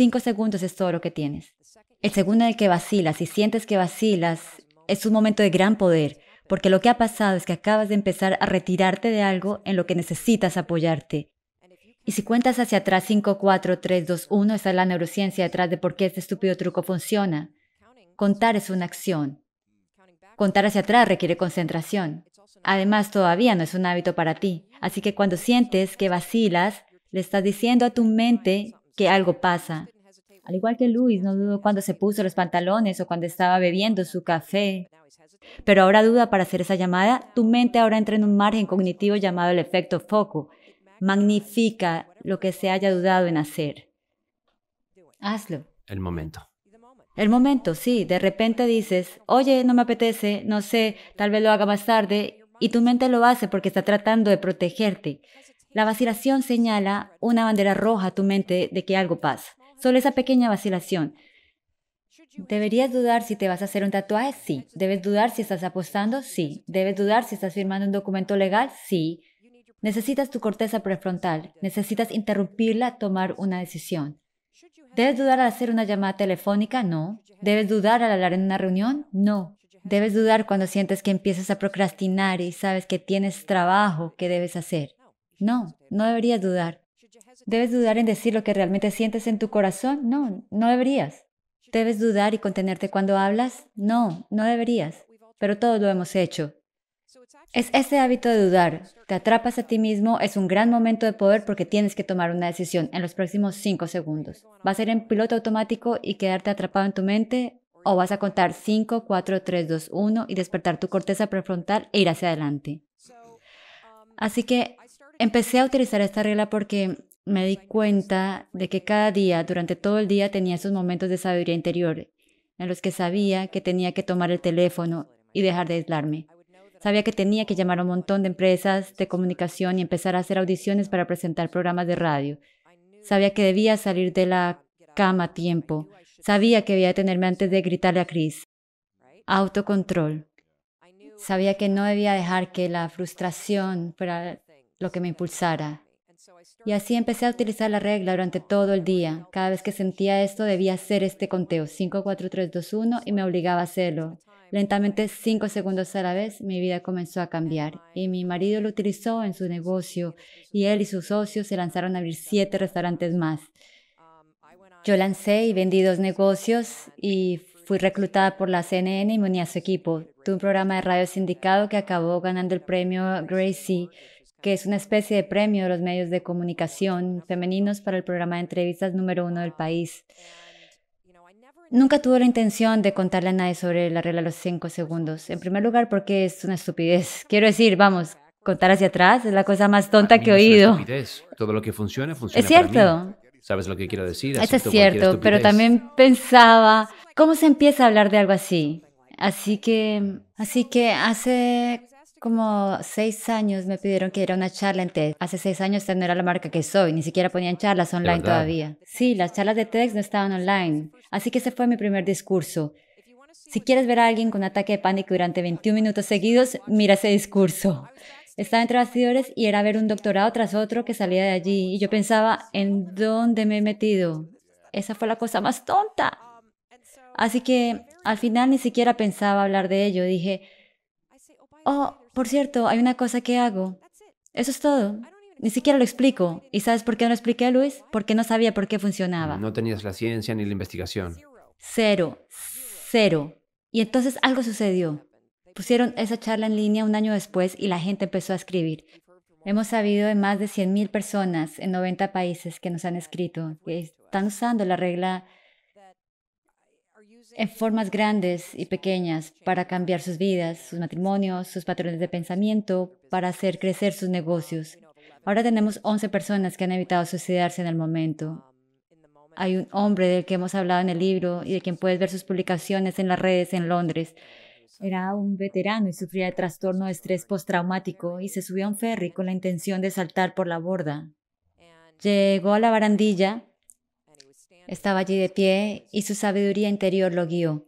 Cinco segundos es todo lo que tienes. El segundo en el que vacilas y sientes que vacilas es un momento de gran poder, porque lo que ha pasado es que acabas de empezar a retirarte de algo en lo que necesitas apoyarte. Y si cuentas hacia atrás 5, 4, 3, 2, 1, esa es la neurociencia detrás de por qué este estúpido truco funciona. Contar es una acción. Contar hacia atrás requiere concentración. Además, todavía no es un hábito para ti. Así que cuando sientes que vacilas, le estás diciendo a tu mente que algo pasa. Al igual que Luis, no dudo cuando se puso los pantalones o cuando estaba bebiendo su café. Pero ahora duda para hacer esa llamada, tu mente ahora entra en un margen cognitivo llamado el efecto foco. Magnifica lo que se haya dudado en hacer. Hazlo. El momento. El momento, sí. De repente dices, oye, no me apetece, no sé, tal vez lo haga más tarde. Y tu mente lo hace porque está tratando de protegerte. La vacilación señala una bandera roja a tu mente de que algo pasa. Solo esa pequeña vacilación. ¿Deberías dudar si te vas a hacer un tatuaje? Sí. ¿Debes dudar si estás apostando? Sí. ¿Debes dudar si estás firmando un documento legal? Sí. Necesitas tu corteza prefrontal. Necesitas interrumpirla, tomar una decisión. ¿Debes dudar al hacer una llamada telefónica? No. ¿Debes dudar al hablar en una reunión? No. ¿Debes dudar cuando sientes que empiezas a procrastinar y sabes que tienes trabajo que debes hacer? No, no deberías dudar. ¿Debes dudar en decir lo que realmente sientes en tu corazón? No, no deberías. ¿Debes dudar y contenerte cuando hablas? No, no deberías. Pero todos lo hemos hecho. Es ese hábito de dudar. Te atrapas a ti mismo. Es un gran momento de poder porque tienes que tomar una decisión en los próximos cinco segundos. ¿Vas a ir en piloto automático y quedarte atrapado en tu mente? ¿O vas a contar 5, 4, 3, 2, 1 y despertar tu corteza prefrontal e ir hacia adelante? Así que Empecé a utilizar esta regla porque me di cuenta de que cada día, durante todo el día, tenía esos momentos de sabiduría interior en los que sabía que tenía que tomar el teléfono y dejar de aislarme. Sabía que tenía que llamar a un montón de empresas de comunicación y empezar a hacer audiciones para presentar programas de radio. Sabía que debía salir de la cama a tiempo. Sabía que debía tenerme antes de gritarle a Chris. Autocontrol. Sabía que no debía dejar que la frustración fuera lo que me impulsara. Y así empecé a utilizar la regla durante todo el día. Cada vez que sentía esto, debía hacer este conteo, 5, 4, 3, 2, 1, y me obligaba a hacerlo. Lentamente, cinco segundos a la vez, mi vida comenzó a cambiar. Y mi marido lo utilizó en su negocio, y él y sus socios se lanzaron a abrir siete restaurantes más. Yo lancé y vendí dos negocios y fui reclutada por la CNN y me uní a su equipo. Tuve un programa de radio sindicado que acabó ganando el premio Gracie que es una especie de premio de los medios de comunicación femeninos para el programa de entrevistas número uno del país. Nunca tuve la intención de contarle a nadie sobre la regla de los cinco segundos. En primer lugar, porque es una estupidez. Quiero decir, vamos, contar hacia atrás es la cosa más tonta que he oído. Todo lo que funciona, funciona. Es cierto. ¿Sabes lo que quiero decir? Eso es cierto, pero también pensaba, ¿cómo se empieza a hablar de algo así? Así que, así que hace como seis años me pidieron que diera una charla en TED. Hace seis años TED no era la marca que soy, ni siquiera ponían charlas online todavía. Sí, las charlas de TEDx no estaban online. Así que ese fue mi primer discurso. Si quieres ver a alguien con ataque de pánico durante 21 minutos seguidos, mira ese discurso. Estaba entre bastidores y era ver un doctorado tras otro que salía de allí. Y yo pensaba, ¿en dónde me he metido? Esa fue la cosa más tonta. Así que al final ni siquiera pensaba hablar de ello. Dije, oh, por cierto, hay una cosa que hago. Eso es todo. Ni siquiera lo explico. ¿Y sabes por qué no lo expliqué, Luis? Porque no sabía por qué funcionaba. No tenías la ciencia ni la investigación. Cero, cero. Y entonces algo sucedió. Pusieron esa charla en línea un año después y la gente empezó a escribir. Hemos sabido de más de 100.000 personas en 90 países que nos han escrito, que están usando la regla en formas grandes y pequeñas para cambiar sus vidas, sus matrimonios, sus patrones de pensamiento, para hacer crecer sus negocios. Ahora tenemos 11 personas que han evitado suicidarse en el momento. Hay un hombre del que hemos hablado en el libro y de quien puedes ver sus publicaciones en las redes en Londres. Era un veterano y sufría de trastorno de estrés postraumático y se subió a un ferry con la intención de saltar por la borda. Llegó a la barandilla estaba allí de pie y su sabiduría interior lo guió.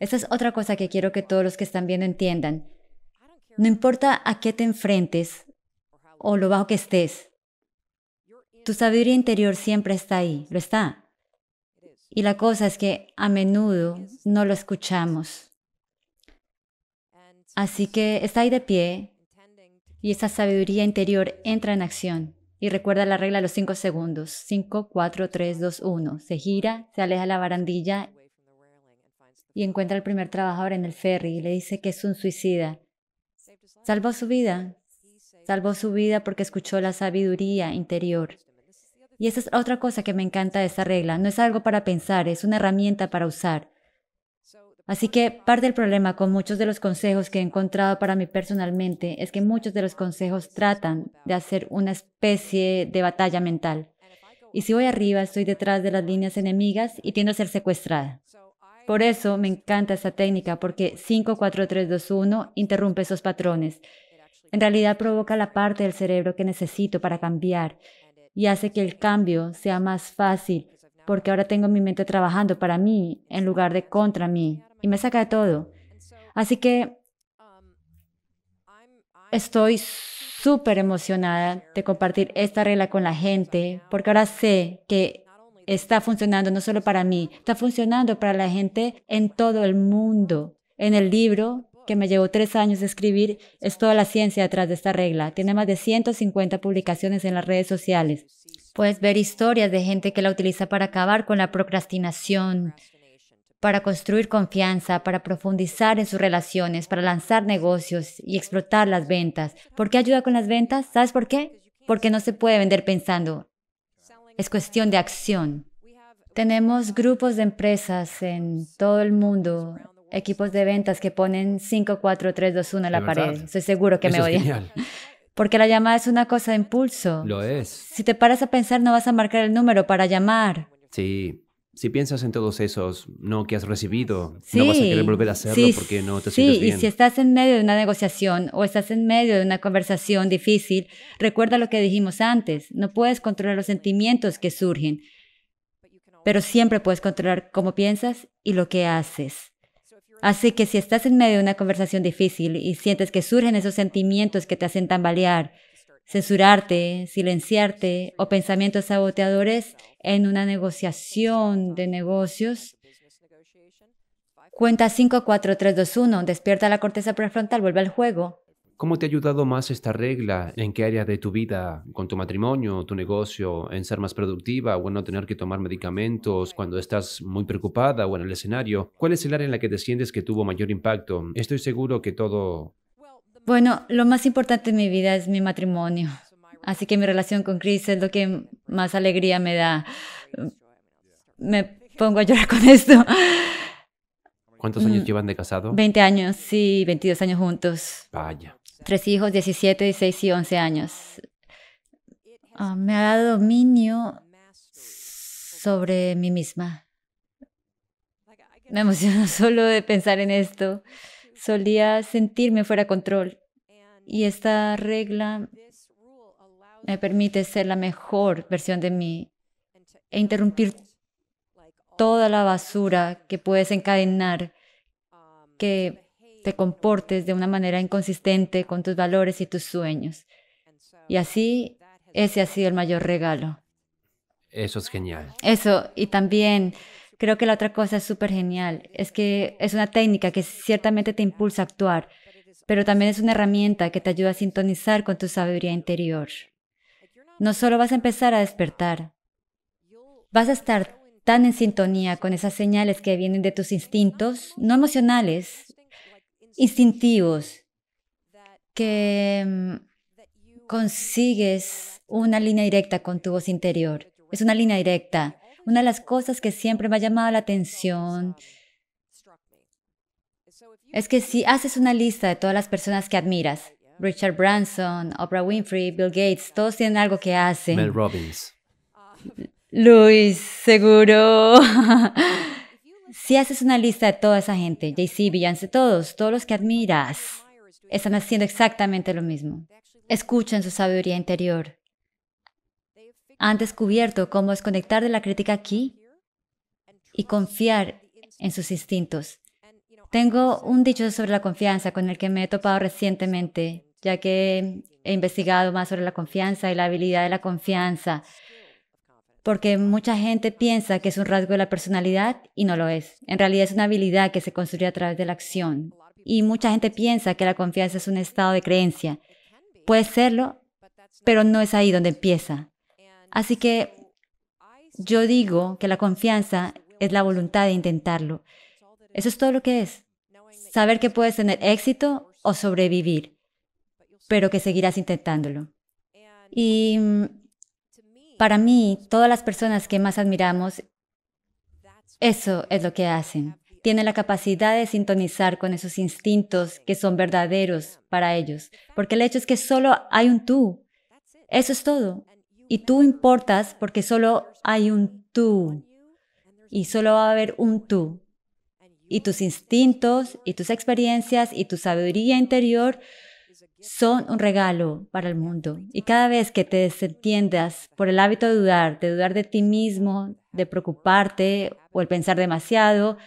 Esa es otra cosa que quiero que todos los que están viendo entiendan. No importa a qué te enfrentes o lo bajo que estés, tu sabiduría interior siempre está ahí, lo está. Y la cosa es que a menudo no lo escuchamos. Así que está ahí de pie y esa sabiduría interior entra en acción. Y recuerda la regla de los cinco segundos. 5, 4, 3, 2, 1. Se gira, se aleja la barandilla y encuentra al primer trabajador en el ferry y le dice que es un suicida. Salvó su vida. Salvó su vida porque escuchó la sabiduría interior. Y esa es otra cosa que me encanta de esta regla. No es algo para pensar, es una herramienta para usar. Así que parte del problema con muchos de los consejos que he encontrado para mí personalmente es que muchos de los consejos tratan de hacer una especie de batalla mental. Y si voy arriba, estoy detrás de las líneas enemigas y tiendo a ser secuestrada. Por eso me encanta esta técnica, porque 54321 interrumpe esos patrones. En realidad provoca la parte del cerebro que necesito para cambiar y hace que el cambio sea más fácil, porque ahora tengo mi mente trabajando para mí en lugar de contra mí y me saca de todo. Así que estoy súper emocionada de compartir esta regla con la gente, porque ahora sé que está funcionando no solo para mí, está funcionando para la gente en todo el mundo. En el libro que me llevó tres años de escribir, es toda la ciencia detrás de esta regla. Tiene más de 150 publicaciones en las redes sociales. Puedes ver historias de gente que la utiliza para acabar con la procrastinación, para construir confianza, para profundizar en sus relaciones, para lanzar negocios y explotar las ventas. ¿Por qué ayuda con las ventas? ¿Sabes por qué? Porque no se puede vender pensando. Es cuestión de acción. Tenemos grupos de empresas en todo el mundo, equipos de ventas que ponen 5, 4, 3, 2, 1 en la pared. Estoy seguro que me odian. Porque la llamada es una cosa de impulso. Lo es. Si te paras a pensar, no vas a marcar el número para llamar. Sí si piensas en todos esos no que has recibido, no vas a querer volver a hacerlo porque no te sientes bien. Sí, y si estás en medio de una negociación o estás en medio de una conversación difícil, recuerda lo que dijimos antes, no puedes controlar los sentimientos que surgen, pero siempre puedes controlar cómo piensas y lo que haces. Así que si estás en medio de una conversación difícil y sientes que surgen esos sentimientos que te hacen tambalear, censurarte, silenciarte o pensamientos saboteadores en una negociación de negocios. Cuenta 5, Despierta la corteza prefrontal, vuelve al juego. ¿Cómo te ha ayudado más esta regla? ¿En qué área de tu vida? ¿Con tu matrimonio, tu negocio? ¿En ser más productiva o en no tener que tomar medicamentos cuando estás muy preocupada o en el escenario? ¿Cuál es el área en la que te sientes que tuvo mayor impacto? Estoy seguro que todo bueno, lo más importante en mi vida es mi matrimonio. Así que mi relación con Chris es lo que más alegría me da. Me pongo a llorar con esto. ¿Cuántos años mm, llevan de casado? 20 años, sí, 22 años juntos. Vaya. Tres hijos, 17, 16 y 11 años. Ah, me ha dado dominio sobre mí misma. Me emociona solo de pensar en esto solía sentirme fuera de control. Y esta regla me permite ser la mejor versión de mí e interrumpir toda la basura que puedes encadenar, que te comportes de una manera inconsistente con tus valores y tus sueños. Y así, ese ha sido el mayor regalo. Eso es genial. Eso, y también Creo que la otra cosa es súper genial es que es una técnica que ciertamente te impulsa a actuar, pero también es una herramienta que te ayuda a sintonizar con tu sabiduría interior. No solo vas a empezar a despertar, vas a estar tan en sintonía con esas señales que vienen de tus instintos, no emocionales, instintivos, que mm, consigues una línea directa con tu voz interior. Es una línea directa una de las cosas que siempre me ha llamado la atención es que si haces una lista de todas las personas que admiras, Richard Branson, Oprah Winfrey, Bill Gates, todos tienen algo que hacen. Mel Robbins. Luis, seguro. si haces una lista de toda esa gente, JC, Beyoncé, todos, todos los que admiras, están haciendo exactamente lo mismo. Escuchen su sabiduría interior han descubierto cómo desconectar de la crítica aquí y confiar en sus instintos. Tengo un dicho sobre la confianza con el que me he topado recientemente, ya que he investigado más sobre la confianza y la habilidad de la confianza, porque mucha gente piensa que es un rasgo de la personalidad y no lo es. En realidad es una habilidad que se construye a través de la acción. Y mucha gente piensa que la confianza es un estado de creencia. Puede serlo, pero no es ahí donde empieza. Así que yo digo que la confianza es la voluntad de intentarlo. Eso es todo lo que es. Saber que puedes tener éxito o sobrevivir, pero que seguirás intentándolo. Y mm, para mí, todas las personas que más admiramos, eso es lo que hacen. Tienen la capacidad de sintonizar con esos instintos que son verdaderos para ellos, porque el hecho es que solo hay un tú. Eso es todo. Y tú importas porque solo hay un tú. Y solo va a haber un tú. Y tus instintos y tus experiencias y tu sabiduría interior son un regalo para el mundo. Y cada vez que te desentiendas por el hábito de dudar, de dudar de ti mismo, de preocuparte o el pensar demasiado,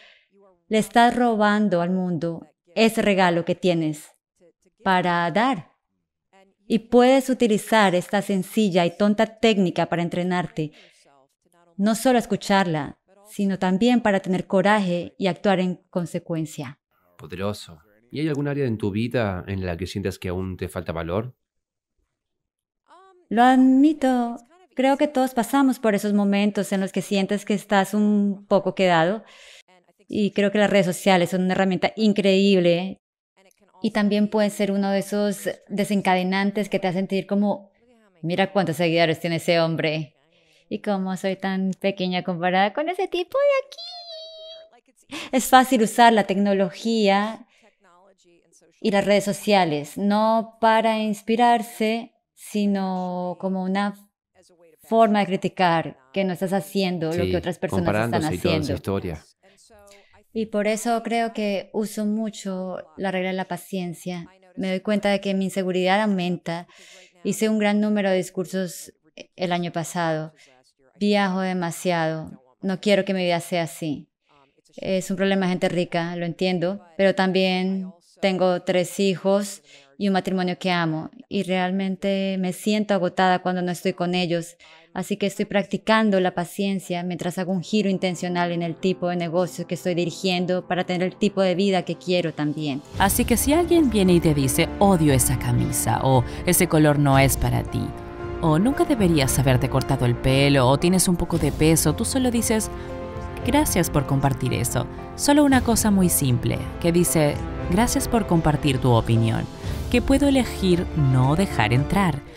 le estás robando al mundo ese regalo que tienes para dar. Y puedes utilizar esta sencilla y tonta técnica para entrenarte, no solo escucharla, sino también para tener coraje y actuar en consecuencia. Poderoso. ¿Y hay algún área en tu vida en la que sientas que aún te falta valor? Lo admito, creo que todos pasamos por esos momentos en los que sientes que estás un poco quedado. Y creo que las redes sociales son una herramienta increíble y también puede ser uno de esos desencadenantes que te hace sentir como, mira cuántos seguidores tiene ese hombre y cómo soy tan pequeña comparada con ese tipo de aquí. Es fácil usar la tecnología y las redes sociales, no para inspirarse, sino como una forma de criticar que no estás haciendo lo que otras personas están haciendo. historia. Y por eso creo que uso mucho la regla de la paciencia. Me doy cuenta de que mi inseguridad aumenta. Hice un gran número de discursos eh, el año pasado. Viajo demasiado. No quiero que mi vida sea así. Es un problema de gente rica, lo entiendo, pero también tengo tres hijos y un matrimonio que amo. Y realmente me siento agotada cuando no estoy con ellos. Así que estoy practicando la paciencia mientras hago un giro intencional en el tipo de negocio que estoy dirigiendo para tener el tipo de vida que quiero también. Así que si alguien viene y te dice, odio esa camisa o ese color no es para ti. O nunca deberías haberte cortado el pelo o tienes un poco de peso, tú solo dices, gracias por compartir eso. Solo una cosa muy simple, que dice, gracias por compartir tu opinión que puedo elegir no dejar entrar,